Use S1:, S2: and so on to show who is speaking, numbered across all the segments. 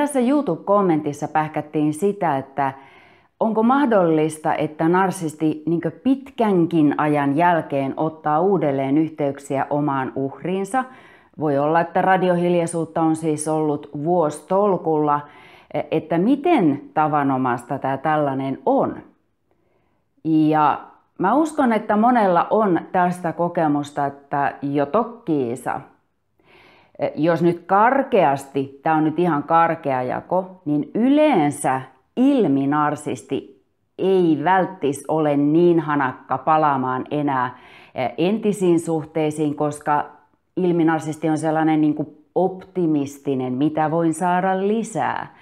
S1: Erässä YouTube-kommentissa pähkättiin sitä, että onko mahdollista, että narsisti niin pitkänkin ajan jälkeen ottaa uudelleen yhteyksiä omaan uhriinsa. Voi olla, että radiohiljaisuutta on siis ollut tolkulla, että miten tavanomasta tämä tällainen on. Ja mä uskon, että monella on tästä kokemusta, että jo tokkiisa – jos nyt karkeasti, tämä on nyt ihan karkea jako, niin yleensä ilminarsisti ei välttis ole niin hanakka palaamaan enää entisiin suhteisiin, koska ilminarsisti on sellainen niin kuin optimistinen, mitä voin saada lisää.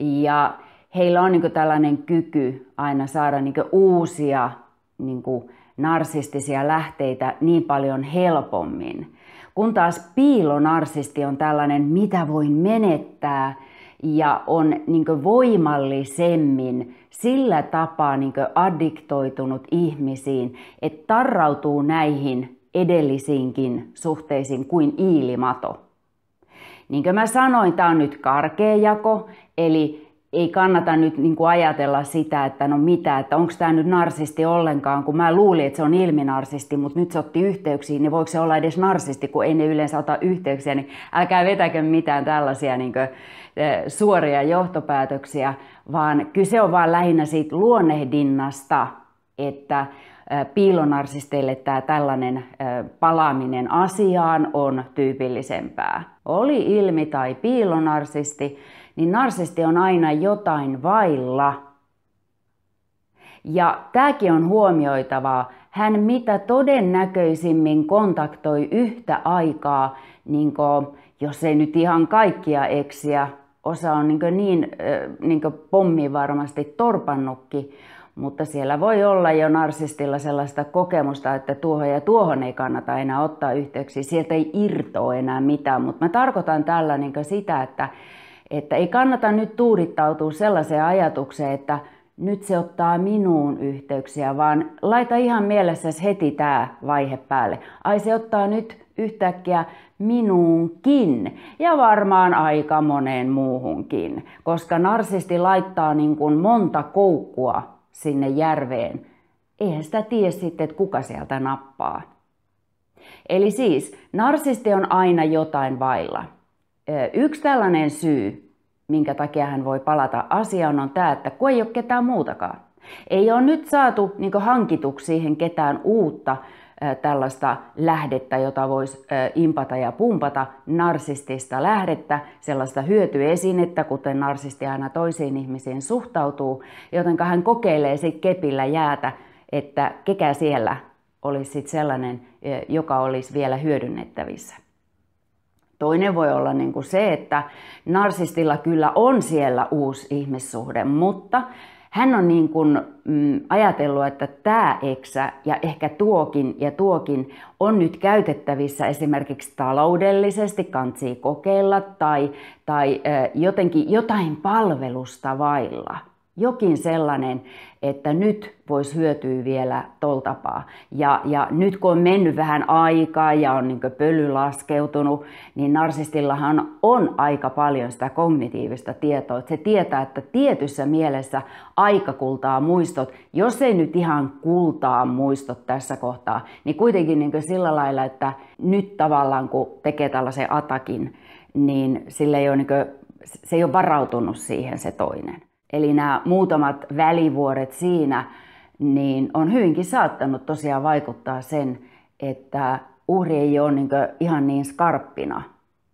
S1: Ja heillä on niin kuin tällainen kyky aina saada niin kuin uusia niin kuin narsistisia lähteitä niin paljon helpommin. Kun taas piilonarsisti on tällainen, mitä voin menettää, ja on niin voimallisemmin sillä tapaa niin addiktoitunut ihmisiin, että tarrautuu näihin edellisiinkin suhteisiin kuin iilimato. Niin kuin mä sanoin, tämä on nyt karkea jako, eli ei kannata nyt niin kuin ajatella sitä, että no mitä, että onko tämä nyt narsisti ollenkaan, kun mä luulin, että se on ilminarsisti, mutta nyt se otti yhteyksiin, niin voiko se olla edes narsisti, kun ei ne yleensä ota yhteyksiä, niin älkää vetäkö mitään tällaisia niin kuin, e, suoria johtopäätöksiä, vaan kyse on vaan lähinnä siitä luonnehdinnasta, että e, piilonarsisteille tämä tällainen e, palaaminen asiaan on tyypillisempää. Oli ilmi tai piilonarsisti, niin narsisti on aina jotain vailla. Ja tämäkin on huomioitavaa. Hän mitä todennäköisimmin kontaktoi yhtä aikaa, niin kuin, jos ei nyt ihan kaikkia eksiä, osa on niin, niin, niin pommi varmasti torpannutkin, mutta siellä voi olla jo narsistilla sellaista kokemusta, että tuohon ja tuohon ei kannata enää ottaa yhteyksiä, sieltä ei irtoa enää mitään, mutta mä tarkoitan tällä niin sitä, että että ei kannata nyt tuudittautua sellaiseen ajatukseen, että nyt se ottaa minuun yhteyksiä, vaan laita ihan mielessäsi heti tämä vaihe päälle. Ai se ottaa nyt yhtäkkiä minuunkin ja varmaan aika moneen muuhunkin, koska narsisti laittaa niin kuin monta koukkua sinne järveen. Eihän sitä tiedä sitten, että kuka sieltä nappaa. Eli siis, narsisti on aina jotain vailla. Yksi tällainen syy, minkä takia hän voi palata asiaan, on tämä, että kun ei ole ketään muutakaan. Ei ole nyt saatu niin hankituksi siihen ketään uutta tällaista lähdettä, jota voisi impata ja pumpata, narsistista lähdettä, sellaista hyötyesinettä, kuten narsisti aina toisiin ihmisiin suhtautuu, joten hän kokeilee sitten kepillä jäätä, että kekä siellä olisi sit sellainen, joka olisi vielä hyödynnettävissä. Toinen voi olla niin kuin se, että narsistilla kyllä on siellä uusi ihmissuhde, mutta hän on niin kuin, mm, ajatellut, että tämä eksä ja ehkä tuokin ja tuokin on nyt käytettävissä esimerkiksi taloudellisesti, kansi kokeilla tai, tai jotenkin jotain palvelusta vailla – jokin sellainen, että nyt voisi hyötyä vielä toltapaa. Ja, ja nyt kun on mennyt vähän aikaa ja on niin pöly laskeutunut, niin narsistillahan on aika paljon sitä kognitiivista tietoa. Että se tietää, että tietyssä mielessä aika kultaa muistot, jos ei nyt ihan kultaa muistot tässä kohtaa, niin kuitenkin niin sillä lailla, että nyt tavallaan kun tekee tällaisen atakin, niin sille ei ole niin kuin, se ei ole varautunut siihen se toinen. Eli nämä muutamat välivuoret siinä, niin on hyvinkin saattanut tosiaan vaikuttaa sen, että uhri ei ole niin ihan niin skarppina,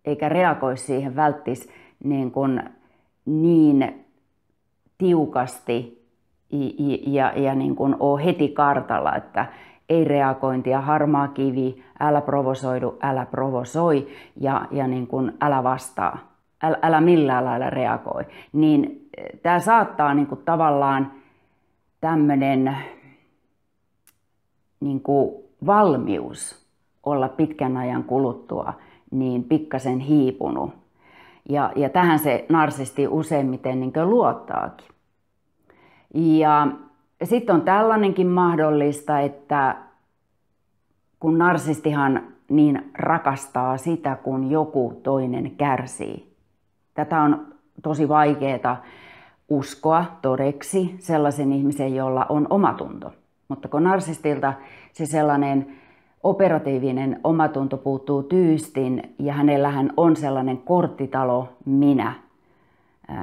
S1: eikä reagoi siihen välttis niin, kuin niin tiukasti ja, ja, ja niin kuin ole heti kartalla, että ei reagointia, harmaa kivi, älä provosoidu, älä provosoi ja, ja niin kuin älä vastaa, älä, älä millään lailla reagoi. Niin tämä saattaa niin kuin tavallaan tämmöinen niin kuin valmius olla pitkän ajan kuluttua niin pikkasen hiipunut. Ja, ja tähän se narsisti useimmiten niin luottaakin. Ja sitten on tällainenkin mahdollista, että kun narsistihan niin rakastaa sitä, kun joku toinen kärsii. Tätä on tosi vaikeaa uskoa todeksi sellaisen ihmisen, jolla on omatunto. Mutta kun narsistilta se sellainen operatiivinen omatunto puuttuu tyystin ja hänellähän on sellainen korttitalo minä,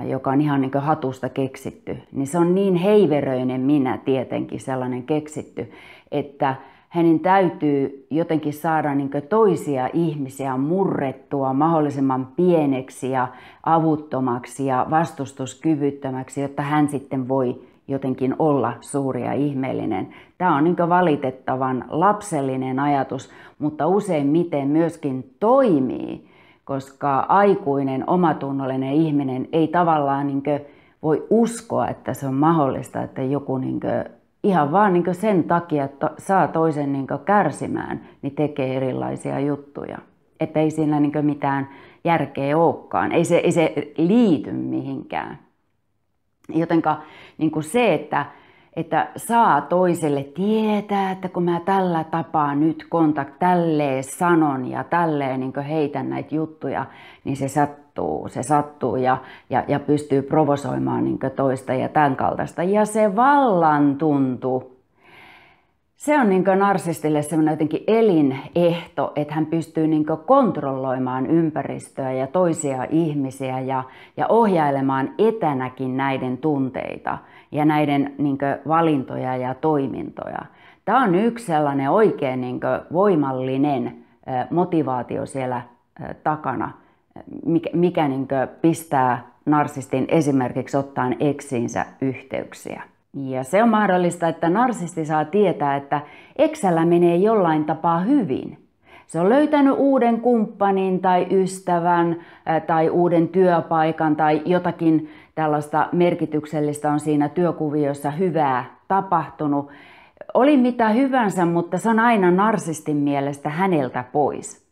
S1: joka on ihan niin kuin hatusta keksitty, niin se on niin heiveröinen minä tietenkin sellainen keksitty, että hänen täytyy jotenkin saada niin toisia ihmisiä murrettua mahdollisimman pieneksi ja avuttomaksi ja vastustuskyvyttömäksi, jotta hän sitten voi jotenkin olla suuri ja ihmeellinen. Tämä on niin valitettavan lapsellinen ajatus, mutta useimmiten myöskin toimii, koska aikuinen omatunnollinen ihminen ei tavallaan niin voi uskoa, että se on mahdollista, että joku niin ihan vaan niin sen takia, että saa toisen niin kärsimään, niin tekee erilaisia juttuja. Että ei siinä niin mitään järkeä olekaan. Ei se, ei se liity mihinkään. Jotenka niin se, että, että saa toiselle tietää, että kun mä tällä tapaa nyt kontakt, tälleen sanon ja tälleen niin heitän näitä juttuja, niin se sattuu, se sattuu ja, ja, ja pystyy provosoimaan niin toista ja tämän kaltaista. Ja se vallan tuntu, se on niin narsistille semmoinen jotenkin elinehto, että hän pystyy niin kontrolloimaan ympäristöä ja toisia ihmisiä ja, ja ohjailemaan etänäkin näiden tunteita ja näiden niin valintoja ja toimintoja. Tämä on yksi sellainen oikein niin voimallinen motivaatio siellä takana mikä, mikä niin pistää narsistin esimerkiksi ottaen eksiinsä yhteyksiä. Ja se on mahdollista, että narsisti saa tietää, että eksällä menee jollain tapaa hyvin. Se on löytänyt uuden kumppanin tai ystävän tai uuden työpaikan tai jotakin tällaista merkityksellistä on siinä työkuviossa hyvää tapahtunut. Oli mitä hyvänsä, mutta se on aina narsistin mielestä häneltä pois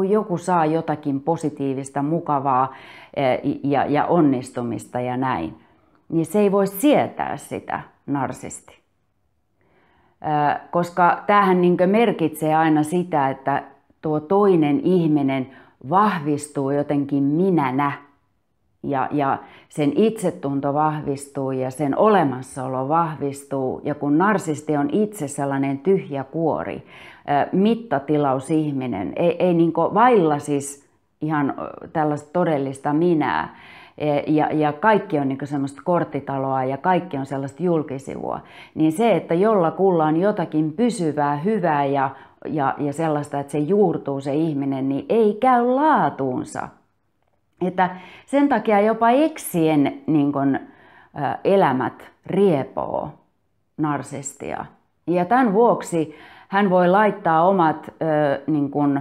S1: kun joku saa jotakin positiivista, mukavaa eh, ja, ja onnistumista ja näin, niin se ei voi sietää sitä narsisti. Eh, koska tämähän niin merkitsee aina sitä, että tuo toinen ihminen vahvistuu jotenkin minänä ja, ja sen itsetunto vahvistuu ja sen olemassaolo vahvistuu. Ja kun narsisti on itse sellainen tyhjä kuori, mittatilausihminen, ei, ei niin vailla siis ihan tällaista todellista minää, e, ja, ja kaikki on niin semmoista korttitaloa ja kaikki on sellaista julkisivua, niin se, että kulla on jotakin pysyvää, hyvää ja, ja, ja sellaista, että se juurtuu se ihminen, niin ei käy laatuunsa. Että sen takia jopa eksien niin kun, ä, elämät riepoo narsistia. Ja tämän vuoksi hän voi laittaa omat ä, niin kun,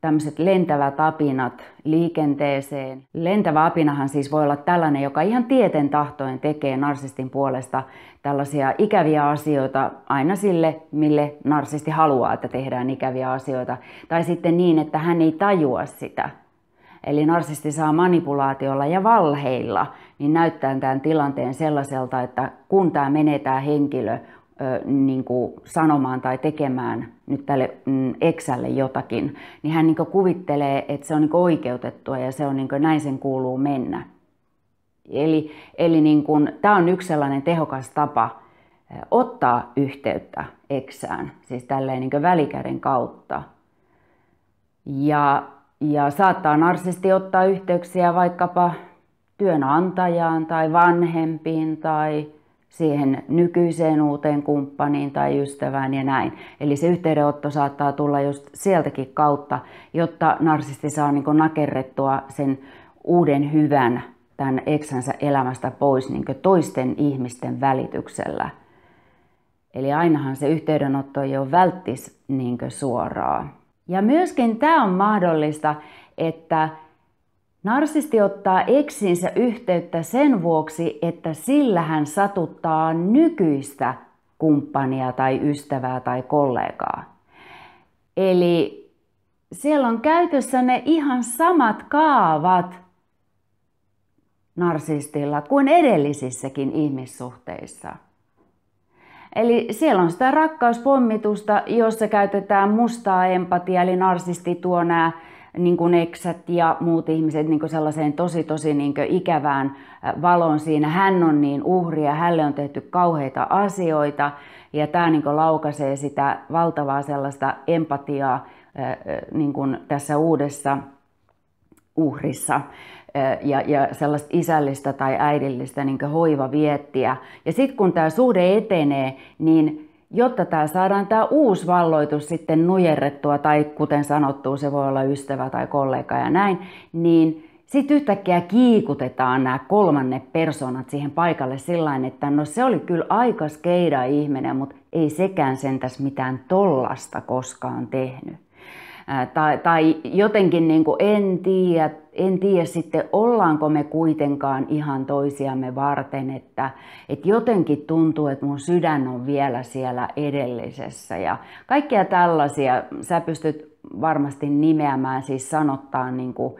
S1: tämmöiset lentävät apinat liikenteeseen. Lentävä apinahan siis voi olla tällainen, joka ihan tieten tahtoen tekee narsistin puolesta tällaisia ikäviä asioita aina sille, mille narsisti haluaa, että tehdään ikäviä asioita. Tai sitten niin, että hän ei tajua sitä eli narsisti saa manipulaatiolla ja valheilla, niin näyttää tämän tilanteen sellaiselta, että kun tämä menee tämä henkilö niin kuin sanomaan tai tekemään nyt tälle mm, eksälle jotakin, niin hän niin kuin kuvittelee, että se on niin kuin oikeutettua ja se on niin kuin, näin sen kuuluu mennä. Eli, eli niin kuin, tämä on yksi sellainen tehokas tapa ottaa yhteyttä eksään, siis tälleen niin kuin välikäden kautta. Ja ja saattaa narsisti ottaa yhteyksiä vaikkapa työnantajaan tai vanhempiin tai siihen nykyiseen uuteen kumppaniin tai ystävään ja näin. Eli se yhteydenotto saattaa tulla just sieltäkin kautta, jotta narsisti saa niin nakerrettua sen uuden hyvän tämän eksänsä elämästä pois niin toisten ihmisten välityksellä. Eli ainahan se yhteydenotto ei ole välttis niin suoraan. Ja myöskin tämä on mahdollista, että narsisti ottaa eksinsä yhteyttä sen vuoksi, että sillä hän satuttaa nykyistä kumppania tai ystävää tai kollegaa. Eli siellä on käytössä ne ihan samat kaavat narsistilla kuin edellisissäkin ihmissuhteissa. Eli siellä on sitä rakkauspommitusta, jossa käytetään mustaa empatiaa, eli narsisti tuo nämä niin kuin eksät ja muut ihmiset niin kuin sellaiseen tosi tosi niin kuin ikävään valon siinä. Hän on niin uhri ja hälle on tehty kauheita asioita ja tämä niin kuin laukaisee sitä valtavaa sellaista empatiaa niin kuin tässä uudessa uhrissa ja, ja sellaista isällistä tai äidillistä niin hoivaviettiä. Ja sitten kun tämä suhde etenee, niin jotta tämä saadaan tämä uusi valloitus sitten nujerrettua, tai kuten sanottu, se voi olla ystävä tai kollega ja näin, niin sitten yhtäkkiä kiikutetaan nämä kolmanne persoonat siihen paikalle sillä että no se oli kyllä aika skeida ihminen, mutta ei sekään sentäs mitään tollasta koskaan tehnyt. Ää, tai, tai jotenkin niin kuin en tiedä, en tiedä sitten ollaanko me kuitenkaan ihan toisiamme varten, että, että jotenkin tuntuu, että mun sydän on vielä siellä edellisessä ja kaikkia tällaisia. Sä pystyt varmasti nimeämään, siis sanottaa niin kuin,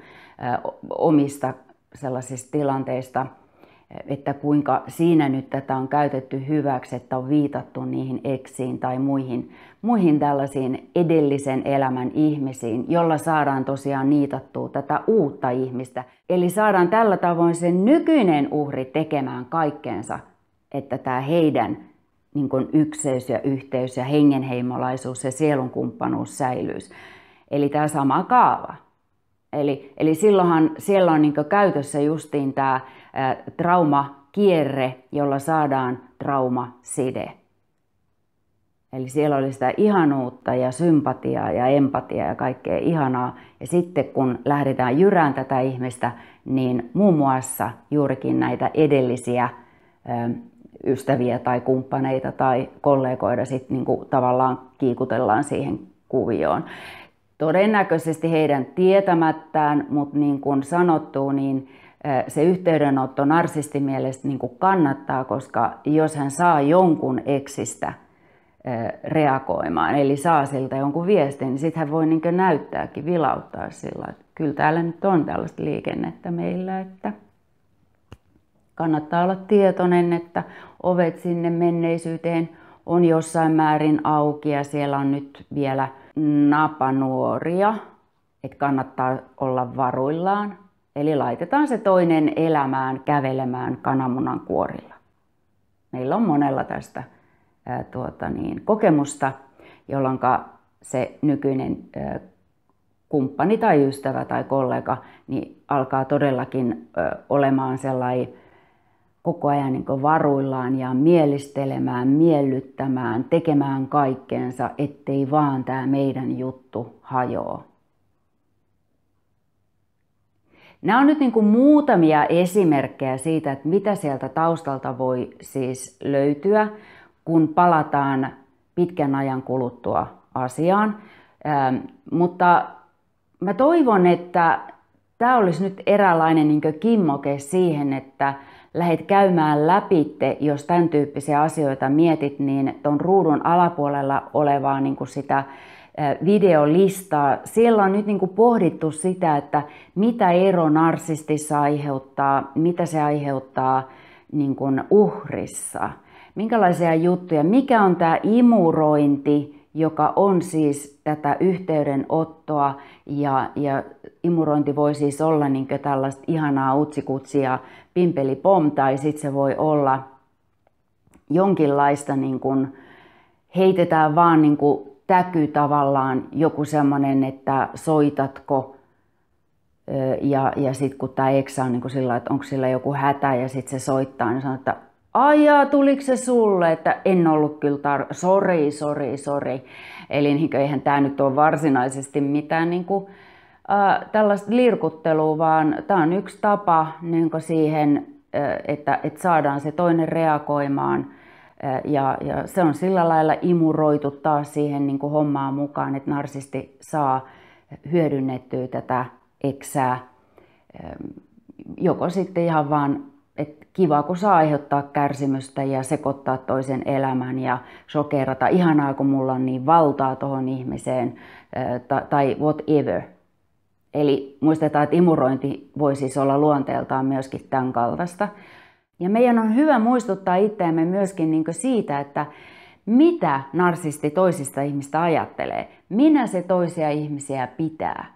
S1: ä, omista sellaisista tilanteista – että kuinka siinä nyt tätä on käytetty hyväksi, että on viitattu niihin eksiin tai muihin, muihin tällaisiin edellisen elämän ihmisiin, jolla saadaan tosiaan niitattua tätä uutta ihmistä. Eli saadaan tällä tavoin se nykyinen uhri tekemään kaikkeensa, että tämä heidän niin kuin ykseys ja yhteys ja hengenheimolaisuus ja sielunkumppanuus säilyisi. Eli tämä sama kaava. Eli, eli silloinhan siellä on niin käytössä justiin tämä traumakierre, jolla saadaan traumaside. Eli siellä oli sitä ihanuutta ja sympatiaa ja empatiaa ja kaikkea ihanaa. Ja sitten kun lähdetään jyrään tätä ihmistä, niin muun muassa juurikin näitä edellisiä ystäviä tai kumppaneita tai kollegoita sitten niin tavallaan kiikutellaan siihen kuvioon todennäköisesti heidän tietämättään, mutta niin kuin sanottu, niin se yhteydenotto narsistin mielestä niin kuin kannattaa, koska jos hän saa jonkun eksistä reagoimaan, eli saa siltä jonkun viestin, niin sitten hän voi niin näyttääkin, vilauttaa sillä, että kyllä täällä nyt on tällaista liikennettä meillä, että kannattaa olla tietoinen, että ovet sinne menneisyyteen on jossain määrin auki ja siellä on nyt vielä – napanuoria, että kannattaa olla varuillaan. Eli laitetaan se toinen elämään kävelemään kananmunan kuorilla. Meillä on monella tästä ää, tuota niin, kokemusta, jolloin se nykyinen ää, kumppani tai ystävä tai kollega niin alkaa todellakin ää, olemaan sellainen koko ajan niin varuillaan ja mielistelemään, miellyttämään, tekemään kaikkeensa, ettei vaan tämä meidän juttu hajoa. Nämä on nyt niin kuin muutamia esimerkkejä siitä, että mitä sieltä taustalta voi siis löytyä, kun palataan pitkän ajan kuluttua asiaan. Ähm, mutta mä toivon, että tämä olisi nyt eräänlainen niin kimmoke siihen, että lähdet käymään läpitte, jos tämän tyyppisiä asioita mietit, niin tuon ruudun alapuolella olevaa niin kuin sitä videolistaa. Siellä on nyt niin kuin pohdittu sitä, että mitä ero narsistissa aiheuttaa, mitä se aiheuttaa niin kuin uhrissa, minkälaisia juttuja, mikä on tämä imurointi, joka on siis tätä yhteydenottoa ja, ja imurointi voi siis olla niin tällaista ihanaa utsikutsia pom tai sitten se voi olla jonkinlaista niin kuin, heitetään vaan niin kuin täky tavallaan joku semmoinen, että soitatko ja, ja sitten kun tämä eksa on niin kuin sillä, että onko sillä joku hätä ja sitten se soittaa, niin sanotaan. että Ajaa tuliko se sulle, että en ollut kyllä tar... Sori, sori, sori. Eli niin, eihän tämä nyt ole varsinaisesti mitään niin kuin, äh, tällaista lirkuttelua, vaan tämä on yksi tapa niin siihen, että, että saadaan se toinen reagoimaan. ja, ja se on sillä lailla imuroitu taas siihen niin kuin hommaan mukaan, että narsisti saa hyödynnettyä tätä eksää joko sitten ihan vaan et kiva, kun saa aiheuttaa kärsimystä ja sekoittaa toisen elämän ja sokerata. Ihanaa, kun mulla on niin valtaa tuohon ihmiseen tai whatever. Eli muistetaan, että imurointi voi siis olla luonteeltaan myöskin tämän kaltaista. Ja meidän on hyvä muistuttaa itseämme myöskin niin siitä, että mitä narsisti toisista ihmistä ajattelee. Minä se toisia ihmisiä pitää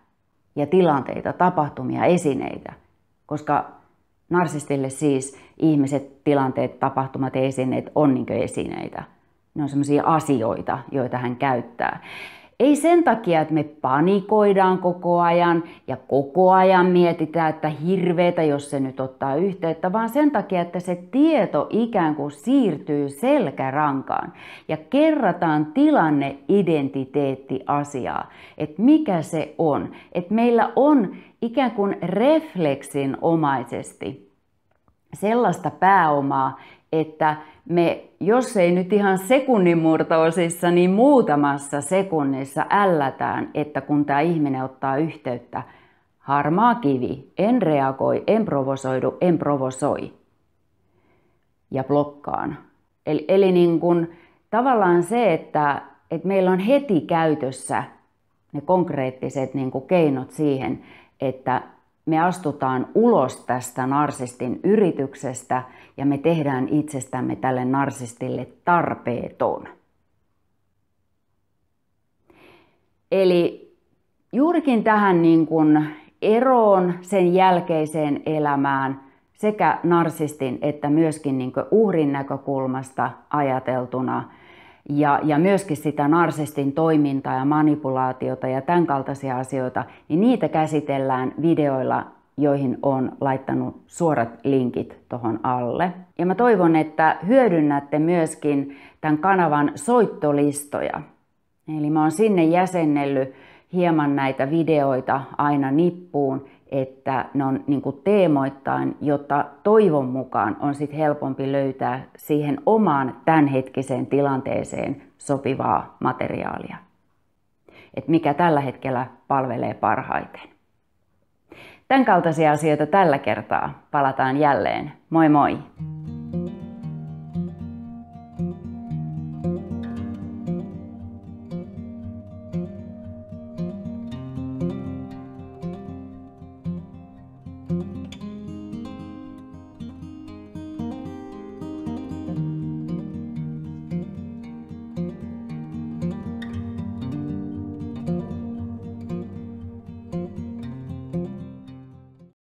S1: ja tilanteita, tapahtumia, esineitä. Koska Narsistille siis ihmiset, tilanteet, tapahtumat ja esineet on niin esineitä. Ne on sellaisia asioita, joita hän käyttää. Ei sen takia, että me panikoidaan koko ajan ja koko ajan mietitään, että hirveitä, jos se nyt ottaa yhteyttä, vaan sen takia, että se tieto ikään kuin siirtyy selkärankaan ja kerrataan tilanne identiteetti asiaa, että mikä se on, että meillä on ikään kuin refleksinomaisesti sellaista pääomaa, että me, jos ei nyt ihan sekunnin murtoosissa, niin muutamassa sekunnissa ällätään, että kun tämä ihminen ottaa yhteyttä, harmaa kivi, en reagoi, en provosoidu, en provosoi ja blokkaan. Eli, eli niin kuin, tavallaan se, että, että meillä on heti käytössä ne konkreettiset niin kuin keinot siihen, että me astutaan ulos tästä narsistin yrityksestä ja me tehdään itsestämme tälle narsistille tarpeeton. Eli juurikin tähän niin kuin eroon, sen jälkeiseen elämään sekä narsistin että myöskin niin uhrin näkökulmasta ajateltuna – ja, ja myöskin sitä narsistin toimintaa ja manipulaatiota ja tämän kaltaisia asioita, niin niitä käsitellään videoilla, joihin on laittanut suorat linkit tuohon alle. Ja mä toivon, että hyödynnätte myöskin tämän kanavan soittolistoja. Eli mä oon sinne jäsennellyt hieman näitä videoita aina nippuun, että ne on niin kuin teemoittain, jotta toivon mukaan on sit helpompi löytää siihen omaan tämänhetkiseen tilanteeseen sopivaa materiaalia. Et mikä tällä hetkellä palvelee parhaiten. Tämän kaltaisia asioita tällä kertaa. Palataan jälleen. Moi moi!